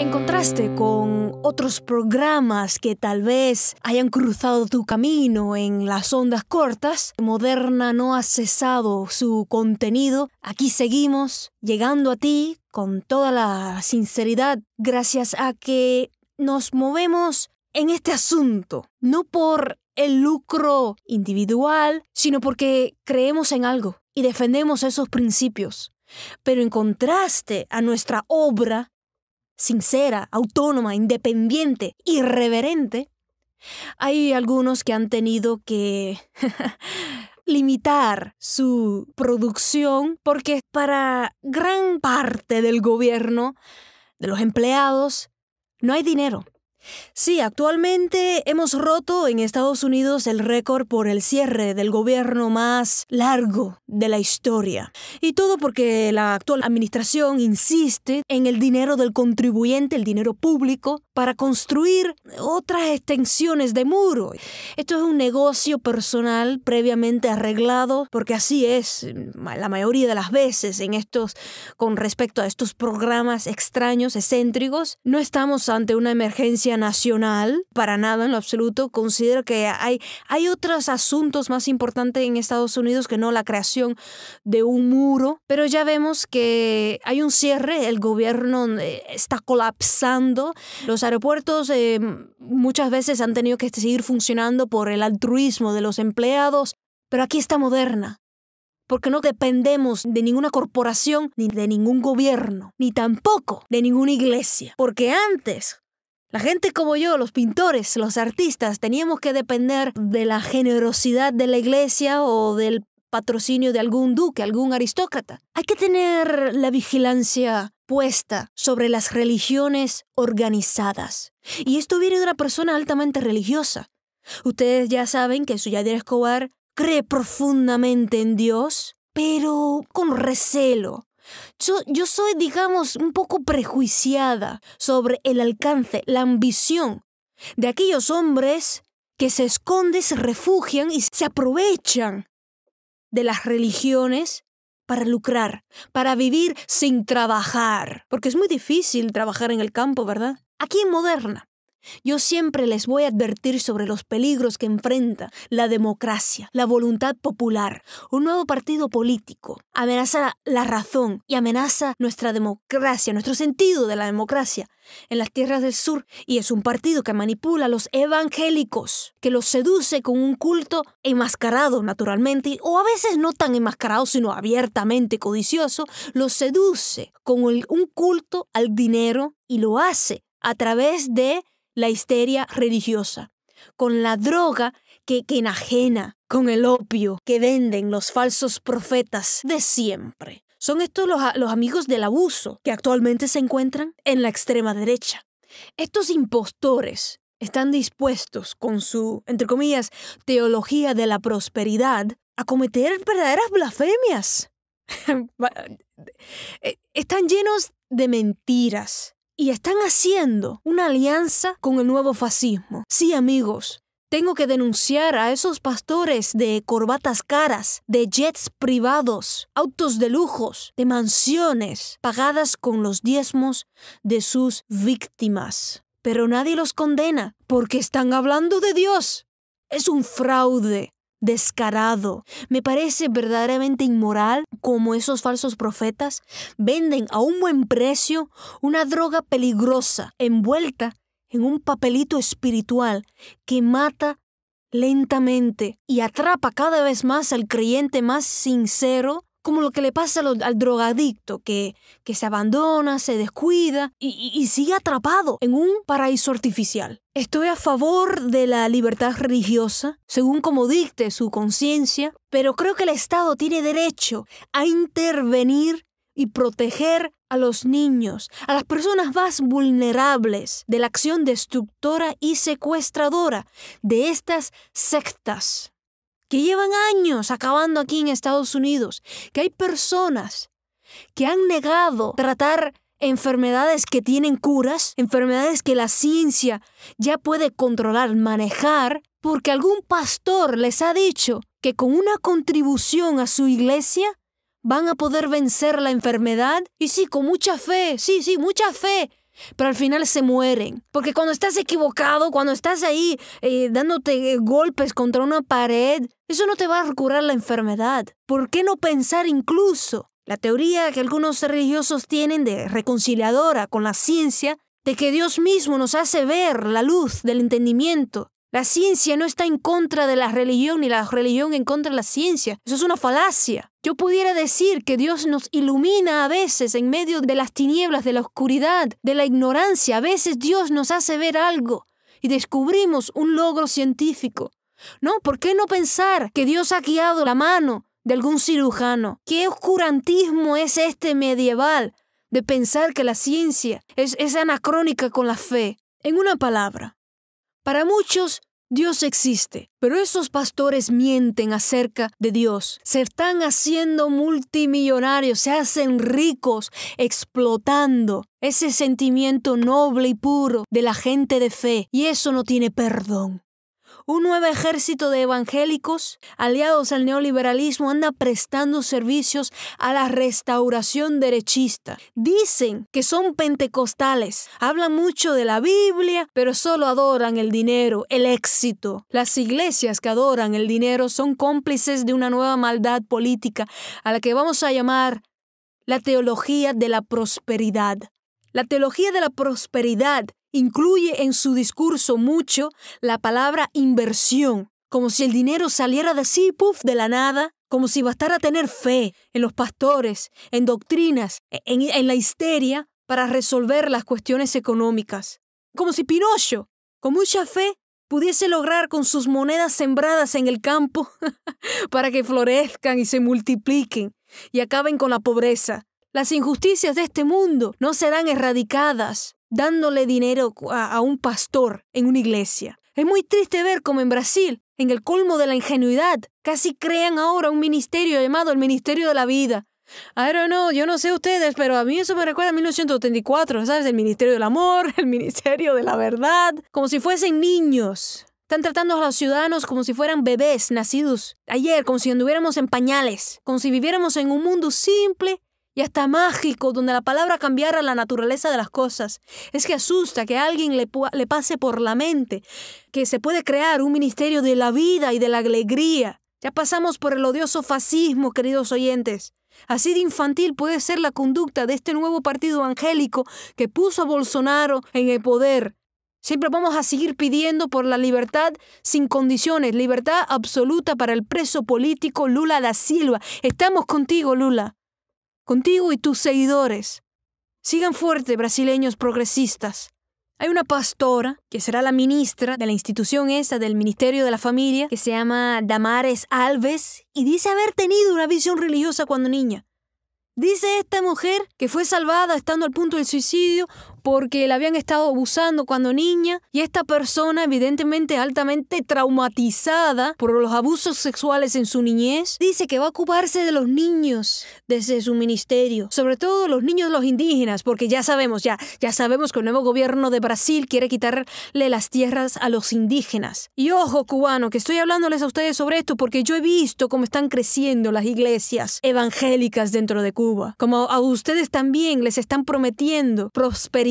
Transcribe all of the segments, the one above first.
En contraste con otros programas que tal vez hayan cruzado tu camino en las ondas cortas, Moderna no ha cesado su contenido. Aquí seguimos llegando a ti con toda la sinceridad gracias a que nos movemos en este asunto, no por el lucro individual, sino porque creemos en algo y defendemos esos principios. Pero en contraste a nuestra obra, sincera, autónoma, independiente, irreverente, hay algunos que han tenido que limitar su producción porque para gran parte del gobierno, de los empleados, no hay dinero. Sí, actualmente hemos roto en Estados Unidos el récord por el cierre del gobierno más largo de la historia. Y todo porque la actual administración insiste en el dinero del contribuyente, el dinero público, para construir otras extensiones de muro. Esto es un negocio personal previamente arreglado, porque así es la mayoría de las veces en estos, con respecto a estos programas extraños, excéntricos. No estamos ante una emergencia nacional, para nada en lo absoluto. Considero que hay, hay otros asuntos más importantes en Estados Unidos que no la creación de un muro, pero ya vemos que hay un cierre, el gobierno eh, está colapsando, los aeropuertos eh, muchas veces han tenido que seguir funcionando por el altruismo de los empleados, pero aquí está Moderna porque no dependemos de ninguna corporación, ni de ningún gobierno, ni tampoco de ninguna iglesia. Porque antes, la gente como yo, los pintores, los artistas, teníamos que depender de la generosidad de la iglesia o del patrocinio de algún duque, algún aristócrata. Hay que tener la vigilancia puesta sobre las religiones organizadas. Y esto viene de una persona altamente religiosa. Ustedes ya saben que Suyadir Escobar cree profundamente en Dios, pero con recelo, yo, soy, digamos, un poco prejuiciada sobre el alcance, la ambición de aquellos hombres que se esconden, se refugian y se aprovechan de las religiones para lucrar, para vivir sin trabajar. Porque es muy difícil trabajar en el campo, ¿verdad? Aquí en Moderna, yo siempre les voy a advertir sobre los peligros que enfrenta la democracia, la voluntad popular, un nuevo partido político. Amenaza la razón y amenaza nuestra democracia, nuestro sentido de la democracia en las tierras del sur y es un partido que manipula a los evangélicos, que los seduce con un culto enmascarado naturalmente o a veces no tan enmascarado sino abiertamente codicioso, los seduce con un culto al dinero y lo hace a través de la histeria religiosa, con la droga que, enajena, con el opio que venden los falsos profetas de siempre. Son estos los, los amigos del abuso que actualmente se encuentran en la extrema derecha. Estos impostores están dispuestos con su, entre comillas, teología de la prosperidad a cometer verdaderas blasfemias. Eh, están llenos de mentiras, y están haciendo una alianza con el nuevo fascismo. Sí, amigos, tengo que denunciar a esos pastores de corbatas caras, de jets privados, autos de lujos, de mansiones, pagadas con los diezmos de sus víctimas. Pero nadie los condena porque están hablando de Dios. Es un fraude, descarado. Me parece verdaderamente inmoral como esos falsos profetas venden a un buen precio una droga peligrosa envuelta en un papelito espiritual que mata lentamente y atrapa cada vez más al creyente más sincero como lo que le pasa al, drogadicto, que, que, se abandona, se descuida y, y, sigue atrapado en un paraíso artificial. Estoy a favor de la libertad religiosa, según como dicte su conciencia, pero creo que el Estado tiene derecho a intervenir y proteger a los niños, a las personas más vulnerables de la acción destructora y secuestradora de estas sectas que llevan años acabando aquí en Estados Unidos, que hay personas que han negado tratar enfermedades que tienen curas, enfermedades que la ciencia ya puede controlar, manejar, porque algún pastor les ha dicho que con una contribución a su iglesia van a poder vencer la enfermedad. Y sí, con mucha fe, sí, sí, mucha fe. Pero al final se mueren. Porque cuando estás equivocado, cuando estás ahí eh, dándote golpes contra una pared, eso no te va a curar la enfermedad. ¿Por qué no pensar incluso la teoría que algunos religiosos tienen de reconciliadora con la ciencia, de que Dios mismo nos hace ver la luz del entendimiento? La ciencia no está en contra de la religión ni la religión en contra de la ciencia. Eso es una falacia. Yo pudiera decir que Dios nos ilumina a veces en medio de las tinieblas, de la oscuridad, de la ignorancia. A veces Dios nos hace ver algo y descubrimos un logro científico. No, ¿por qué no pensar que Dios ha guiado la mano de algún cirujano? ¿Qué oscurantismo es este medieval de pensar que la ciencia es, es anacrónica con la fe? En una palabra, para muchos Dios existe, pero esos pastores mienten acerca de Dios. Se están haciendo multimillonarios, se hacen ricos, explotando ese sentimiento noble y puro de la gente de fe. Y eso no tiene perdón. Un nuevo ejército de evangélicos aliados al neoliberalismo anda prestando servicios a la restauración derechista. Dicen que son pentecostales, hablan mucho de la Biblia, pero solo adoran el dinero, el éxito. Las iglesias que adoran el dinero son cómplices de una nueva maldad política a la que vamos a llamar la teología de la prosperidad. La teología de la prosperidad incluye en su discurso mucho la palabra inversión, como si el dinero saliera de sí, puff, de la nada, como si bastara tener fe en los pastores, en doctrinas, en, en la histeria para resolver las cuestiones económicas. Como si Pinocho, con mucha fe, pudiese lograr con sus monedas sembradas en el campo para que florezcan y se multipliquen y acaben con la pobreza. Las injusticias de este mundo no serán erradicadas dándole dinero a, un pastor en una iglesia. Es muy triste ver como en Brasil, en el colmo de la ingenuidad, casi crean ahora un ministerio llamado el Ministerio de la Vida. I don't know, yo no sé ustedes, pero a mí eso me recuerda a 1984, ¿sabes? El Ministerio del Amor, el Ministerio de la Verdad, como si fuesen niños. Están tratando a los ciudadanos como si fueran bebés nacidos ayer, como si anduviéramos en pañales, como si viviéramos en un mundo simple y hasta mágico, donde la palabra cambiara la naturaleza de las cosas. Es que asusta que a alguien le, pase por la mente que se puede crear un ministerio de la vida y de la alegría. Ya pasamos por el odioso fascismo, queridos oyentes. Así de infantil puede ser la conducta de este nuevo partido evangélico que puso a Bolsonaro en el poder. Siempre vamos a seguir pidiendo por la libertad sin condiciones, libertad absoluta para el preso político Lula da Silva. Estamos contigo, Lula contigo y tus seguidores. Sigan fuerte, brasileños progresistas. Hay una pastora, que será la ministra de la institución esa... del Ministerio de la Familia, que se llama Damares Alves, y dice haber tenido una visión religiosa cuando niña. Dice esta mujer que fue salvada estando al punto del suicidio porque la habían estado abusando cuando niña y esta persona evidentemente altamente traumatizada por los abusos sexuales en su niñez, dice que va a ocuparse de los niños desde su ministerio, sobre todo los niños los indígenas, porque ya sabemos, ya, ya sabemos que el nuevo gobierno de Brasil quiere quitarle las tierras a los indígenas. Y ojo, cubano, que estoy hablándoles a ustedes sobre esto porque yo he visto cómo están creciendo las iglesias evangélicas dentro de Cuba, como a ustedes también les están prometiendo prosperidad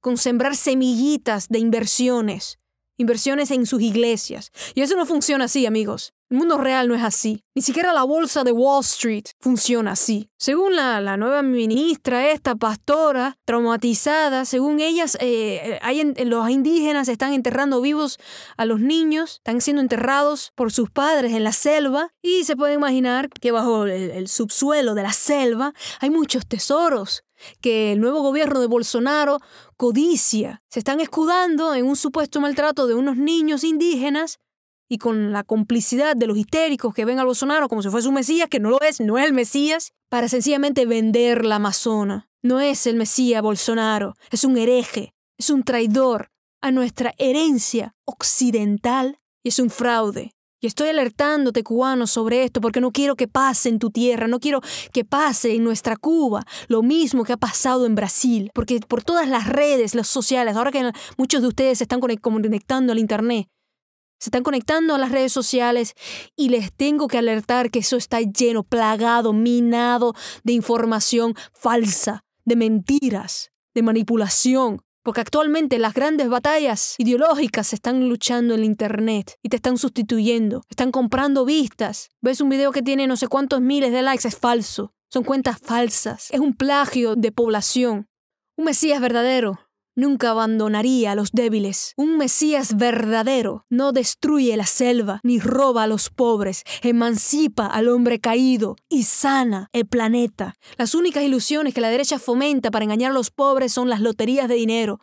con sembrar semillitas de inversiones, inversiones en sus iglesias. Y eso no funciona así, amigos. El mundo real no es así. Ni siquiera la bolsa de Wall Street funciona así. Según la, nueva ministra, esta pastora traumatizada, según ellas, eh, eh, hay eh, los indígenas están enterrando vivos a los niños, están siendo enterrados por sus padres en la selva y se puede imaginar que bajo el subsuelo de la selva hay muchos tesoros que el nuevo gobierno de Bolsonaro codicia. Se están escudando en un supuesto maltrato de unos niños indígenas y con la complicidad de los histéricos que ven a Bolsonaro como si fuese un Mesías, que no lo es, no es el Mesías, para sencillamente vender la Amazona. No es el Mesías Bolsonaro, es un hereje, es un traidor a nuestra herencia occidental y es un fraude estoy alertándote, cubano sobre esto, porque no quiero que pase en tu tierra, no quiero que pase en nuestra Cuba lo mismo que ha pasado en Brasil, porque por todas las redes, las sociales, ahora que muchos de ustedes se están conectando al Internet, se están conectando a las redes sociales y les tengo que alertar que eso está lleno, plagado, minado de información falsa, de mentiras, de manipulación, porque actualmente las grandes batallas ideológicas se están luchando en el Internet y te están sustituyendo, están comprando vistas. Ves un video que tiene no sé cuántos miles de likes, es falso. Son cuentas falsas. Es un plagio de población. Un Mesías verdadero nunca abandonaría a los débiles. Un Mesías verdadero no destruye la selva ni roba a los pobres, emancipa al hombre caído y sana el planeta. Las únicas ilusiones que la derecha fomenta para engañar a los pobres son las loterías de dinero,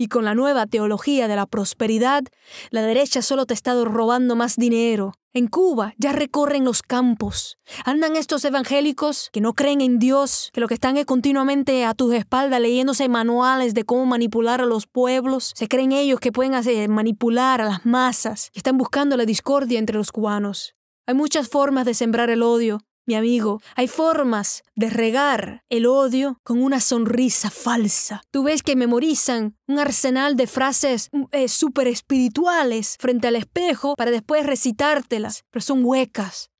y con la nueva teología de la prosperidad, la derecha solo te ha estado robando más dinero. En Cuba ya recorren los campos. Andan estos evangélicos que no creen en Dios, que lo que están es continuamente a tus espaldas leyéndose manuales de cómo manipular a los pueblos. Se creen ellos que pueden hacer, manipular a las masas. Están buscando la discordia entre los cubanos. Hay muchas formas de sembrar el odio, mi amigo. Hay formas de regar el odio con una sonrisa falsa. Tú ves que memorizan un arsenal de frases mm, eh, superespirituales súper espirituales frente al espejo para después recitártelas, pero son huecas.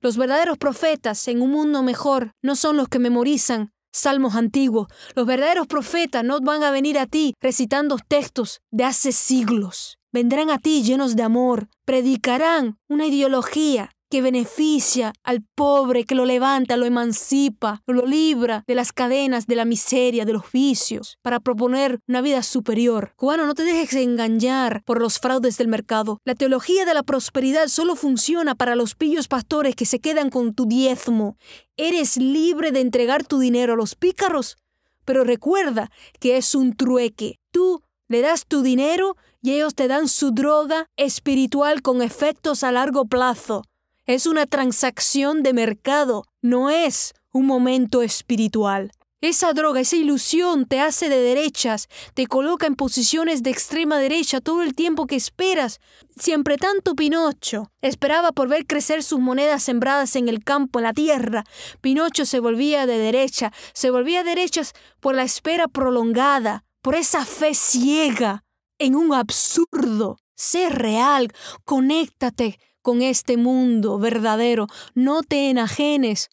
Los verdaderos profetas en un mundo mejor no son los que memorizan salmos antiguos. Los verdaderos profetas no van a venir a ti recitando textos de hace siglos. Vendrán a ti llenos de amor, predicarán una ideología que beneficia al pobre, que lo levanta, lo emancipa, lo libra de las cadenas, de la miseria, de los vicios, para proponer una vida superior. Cubano, no te dejes engañar por los fraudes del mercado. La teología de la prosperidad solo funciona para los pillos pastores que se quedan con tu diezmo. Eres libre de entregar tu dinero a los pícaros, pero recuerda que es un trueque. Tú le das tu dinero y ellos te dan su droga espiritual con efectos a largo plazo. Es una transacción de mercado, no es un momento espiritual. Esa droga, esa ilusión te hace de derechas, te coloca en posiciones de extrema derecha todo el tiempo que esperas. Siempre tanto Pinocho esperaba por ver crecer sus monedas sembradas en el campo, en la tierra. Pinocho se volvía de derecha, se volvía de derechas por la espera prolongada, por esa fe ciega en un absurdo. Sé real, conéctate, con este mundo verdadero, no te enajenes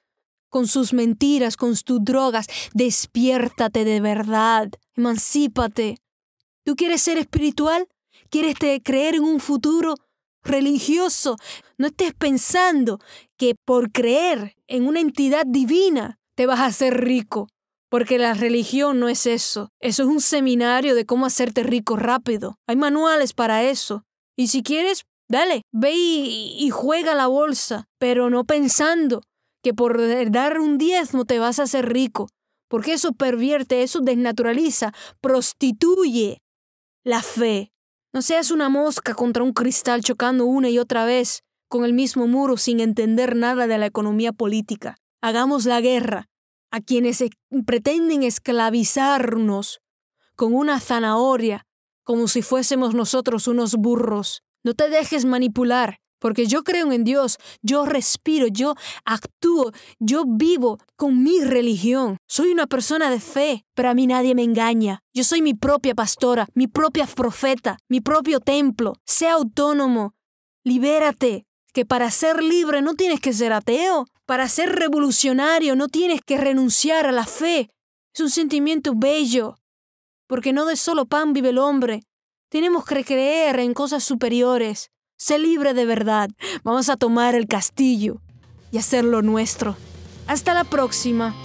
con sus mentiras, con sus drogas, despiértate de verdad, emancípate. ¿Tú quieres ser espiritual? ¿Quieres creer en un futuro religioso? No estés pensando que por creer en una entidad divina te vas a hacer rico, porque la religión no es eso. Eso es un seminario de cómo hacerte rico rápido. Hay manuales para eso. Y si quieres, Dale, ve y, juega la bolsa, pero no pensando que por dar un diezmo te vas a hacer rico, porque eso pervierte, eso desnaturaliza, prostituye la fe. No seas una mosca contra un cristal chocando una y otra vez con el mismo muro sin entender nada de la economía política. Hagamos la guerra a quienes pretenden esclavizarnos con una zanahoria, como si fuésemos nosotros unos burros. No te dejes manipular, porque yo creo en Dios, yo respiro, yo actúo, yo vivo con mi religión. Soy una persona de fe, pero a mí nadie me engaña. Yo soy mi propia pastora, mi propia profeta, mi propio templo. Sé autónomo, libérate, que para ser libre no tienes que ser ateo, para ser revolucionario no tienes que renunciar a la fe. Es un sentimiento bello, porque no de solo pan vive el hombre, tenemos que creer en cosas superiores. Sé libre de verdad. Vamos a tomar el castillo y hacerlo nuestro. Hasta la próxima.